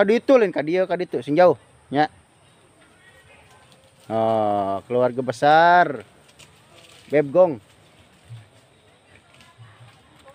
Kaditu, itu lain kadieu kadu itu ya. oh keluarga besar gong.